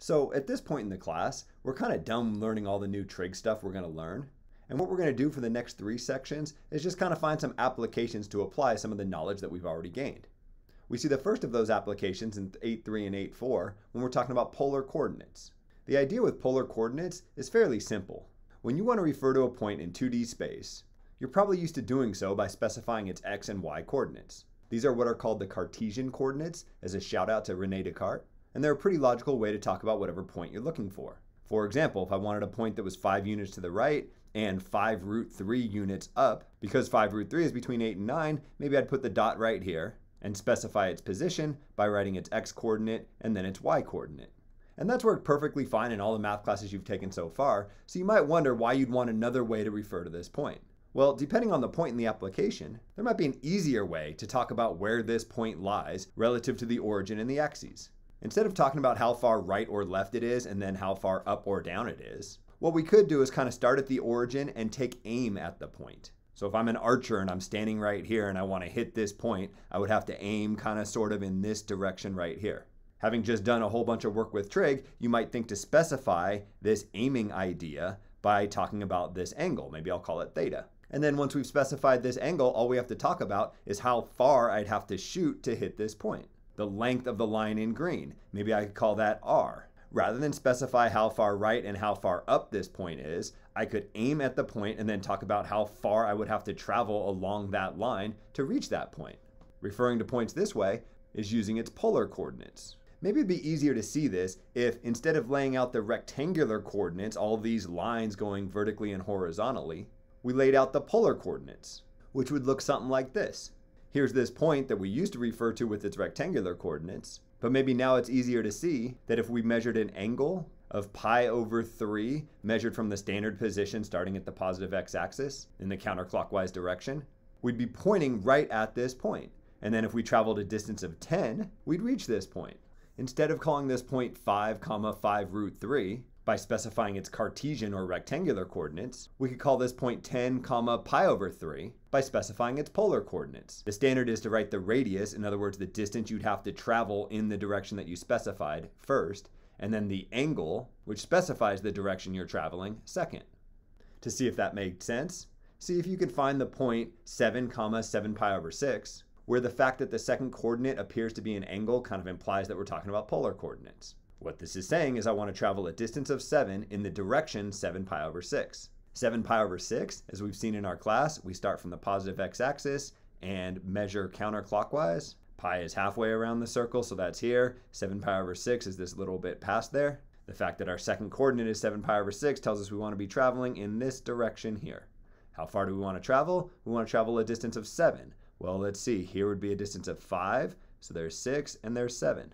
So at this point in the class, we're kind of done learning all the new trig stuff we're going to learn. And what we're going to do for the next three sections is just kind of find some applications to apply some of the knowledge that we've already gained. We see the first of those applications in 8.3 and 8.4 when we're talking about polar coordinates. The idea with polar coordinates is fairly simple. When you want to refer to a point in 2D space, you're probably used to doing so by specifying its x and y coordinates. These are what are called the Cartesian coordinates, as a shout out to Rene Descartes and they're a pretty logical way to talk about whatever point you're looking for. For example, if I wanted a point that was 5 units to the right and 5 root 3 units up, because 5 root 3 is between 8 and 9, maybe I'd put the dot right here and specify its position by writing its x coordinate and then its y coordinate. And that's worked perfectly fine in all the math classes you've taken so far, so you might wonder why you'd want another way to refer to this point. Well, depending on the point in the application, there might be an easier way to talk about where this point lies relative to the origin and the axes. Instead of talking about how far right or left it is and then how far up or down it is, what we could do is kind of start at the origin and take aim at the point. So if I'm an archer and I'm standing right here and I want to hit this point, I would have to aim kind of sort of in this direction right here. Having just done a whole bunch of work with trig, you might think to specify this aiming idea by talking about this angle. Maybe I'll call it theta. And then once we've specified this angle, all we have to talk about is how far I'd have to shoot to hit this point the length of the line in green. Maybe I could call that R. Rather than specify how far right and how far up this point is, I could aim at the point and then talk about how far I would have to travel along that line to reach that point. Referring to points this way is using its polar coordinates. Maybe it'd be easier to see this if instead of laying out the rectangular coordinates, all these lines going vertically and horizontally, we laid out the polar coordinates, which would look something like this. Here's this point that we used to refer to with its rectangular coordinates, but maybe now it's easier to see that if we measured an angle of pi over 3 measured from the standard position starting at the positive x-axis in the counterclockwise direction, we'd be pointing right at this point. And then if we traveled a distance of 10, we'd reach this point. Instead of calling this point 5 comma 5 root 3, by specifying its Cartesian or rectangular coordinates. We could call this point 10, comma, pi over 3 by specifying its polar coordinates. The standard is to write the radius, in other words, the distance you'd have to travel in the direction that you specified first, and then the angle, which specifies the direction you're traveling second. To see if that made sense, see if you can find the point 7 comma 7 pi over 6, where the fact that the second coordinate appears to be an angle kind of implies that we're talking about polar coordinates. What this is saying is I want to travel a distance of 7 in the direction 7 pi over 6. 7 pi over 6, as we've seen in our class, we start from the positive x-axis and measure counterclockwise. Pi is halfway around the circle, so that's here. 7 pi over 6 is this little bit past there. The fact that our second coordinate is 7 pi over 6 tells us we want to be traveling in this direction here. How far do we want to travel? We want to travel a distance of 7. Well, let's see. Here would be a distance of 5, so there's 6, and there's 7.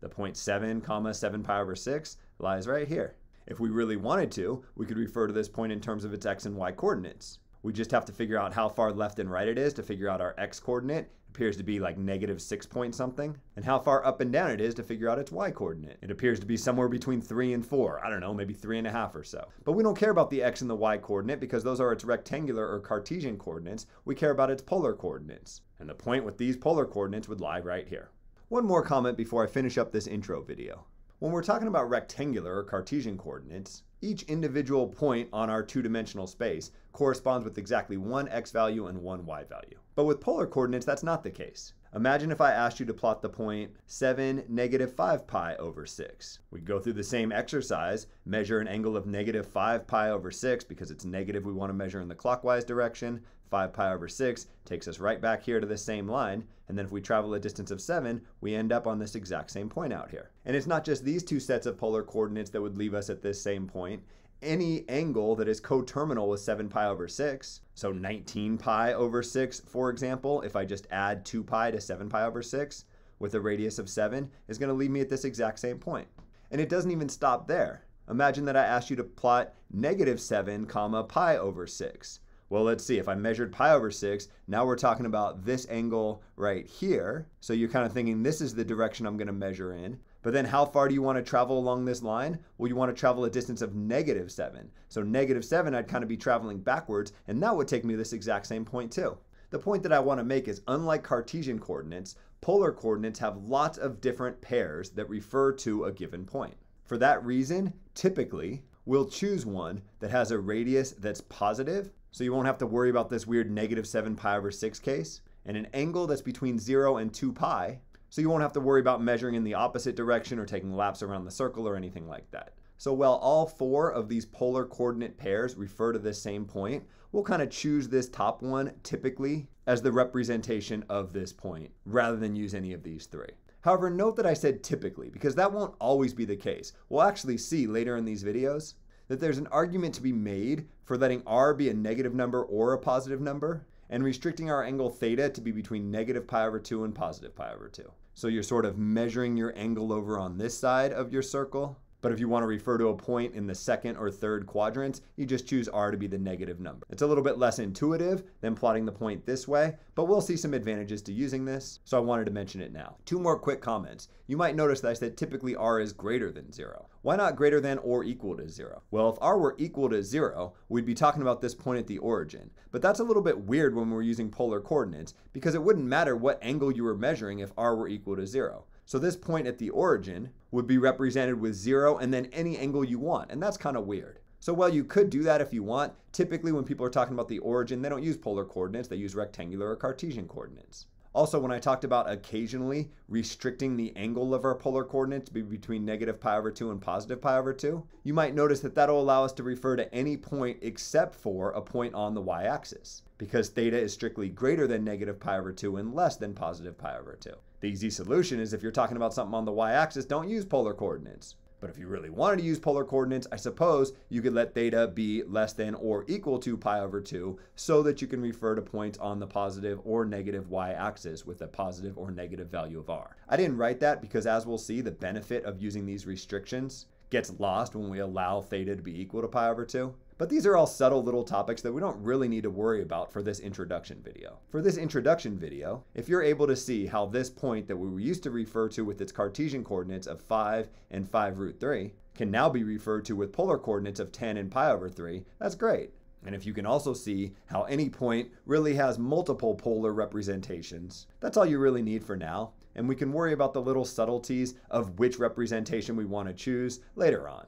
The 0.7 comma 7 pi over 6 lies right here. If we really wanted to, we could refer to this point in terms of its x and y coordinates. We just have to figure out how far left and right it is to figure out our x coordinate, it appears to be like negative 6 point something, and how far up and down it is to figure out its y coordinate. It appears to be somewhere between 3 and 4, I don't know, maybe 3.5 or so. But we don't care about the x and the y coordinate because those are its rectangular or Cartesian coordinates, we care about its polar coordinates. And the point with these polar coordinates would lie right here. One more comment before I finish up this intro video. When we're talking about rectangular or Cartesian coordinates, each individual point on our two-dimensional space corresponds with exactly one x value and one y value. But with polar coordinates, that's not the case. Imagine if I asked you to plot the point 7, negative 5 pi over 6. We go through the same exercise, measure an angle of negative 5 pi over 6 because it's negative we want to measure in the clockwise direction. 5 pi over 6 takes us right back here to the same line, and then if we travel a distance of 7, we end up on this exact same point out here. And it's not just these two sets of polar coordinates that would leave us at this same point any angle that is coterminal with 7 pi over 6. So 19 pi over 6, for example, if I just add 2 pi to 7 pi over 6 with a radius of 7, is going to leave me at this exact same point. And it doesn't even stop there. Imagine that I asked you to plot negative 7 comma pi over 6. Well, let's see, if I measured pi over 6, now we're talking about this angle right here. So you're kind of thinking this is the direction I'm going to measure in. But then how far do you want to travel along this line? Well, you want to travel a distance of negative 7. So negative 7, I'd kind of be traveling backwards, and that would take me to this exact same point too. The point that I want to make is unlike Cartesian coordinates, polar coordinates have lots of different pairs that refer to a given point. For that reason, typically, we'll choose one that has a radius that's positive so you won't have to worry about this weird negative 7 pi over 6 case. And an angle that's between 0 and 2 pi, so you won't have to worry about measuring in the opposite direction or taking laps around the circle or anything like that. So while all four of these polar coordinate pairs refer to this same point, we'll kind of choose this top one typically as the representation of this point rather than use any of these three. However, note that I said typically because that won't always be the case. We'll actually see later in these videos that there's an argument to be made for letting r be a negative number or a positive number and restricting our angle theta to be between negative pi over 2 and positive pi over 2. So you're sort of measuring your angle over on this side of your circle but if you want to refer to a point in the second or third quadrants, you just choose r to be the negative number. It's a little bit less intuitive than plotting the point this way, but we'll see some advantages to using this, so I wanted to mention it now. Two more quick comments. You might notice that I said typically r is greater than zero. Why not greater than or equal to zero? Well, if r were equal to zero, we'd be talking about this point at the origin, but that's a little bit weird when we're using polar coordinates because it wouldn't matter what angle you were measuring if r were equal to zero. So this point at the origin would be represented with zero and then any angle you want. And that's kind of weird. So while you could do that if you want, typically when people are talking about the origin, they don't use polar coordinates, they use rectangular or Cartesian coordinates. Also, when I talked about occasionally restricting the angle of our polar coordinate to be between negative pi over 2 and positive pi over 2, you might notice that that'll allow us to refer to any point except for a point on the y-axis, because theta is strictly greater than negative pi over 2 and less than positive pi over 2. The easy solution is if you're talking about something on the y-axis, don't use polar coordinates. But if you really wanted to use polar coordinates, I suppose you could let theta be less than or equal to pi over 2 so that you can refer to points on the positive or negative y-axis with a positive or negative value of r. I didn't write that because as we'll see, the benefit of using these restrictions gets lost when we allow theta to be equal to pi over 2. But these are all subtle little topics that we don't really need to worry about for this introduction video. For this introduction video, if you're able to see how this point that we used to refer to with its Cartesian coordinates of 5 and 5 root 3 can now be referred to with polar coordinates of 10 and pi over 3, that's great. And if you can also see how any point really has multiple polar representations, that's all you really need for now, and we can worry about the little subtleties of which representation we want to choose later on.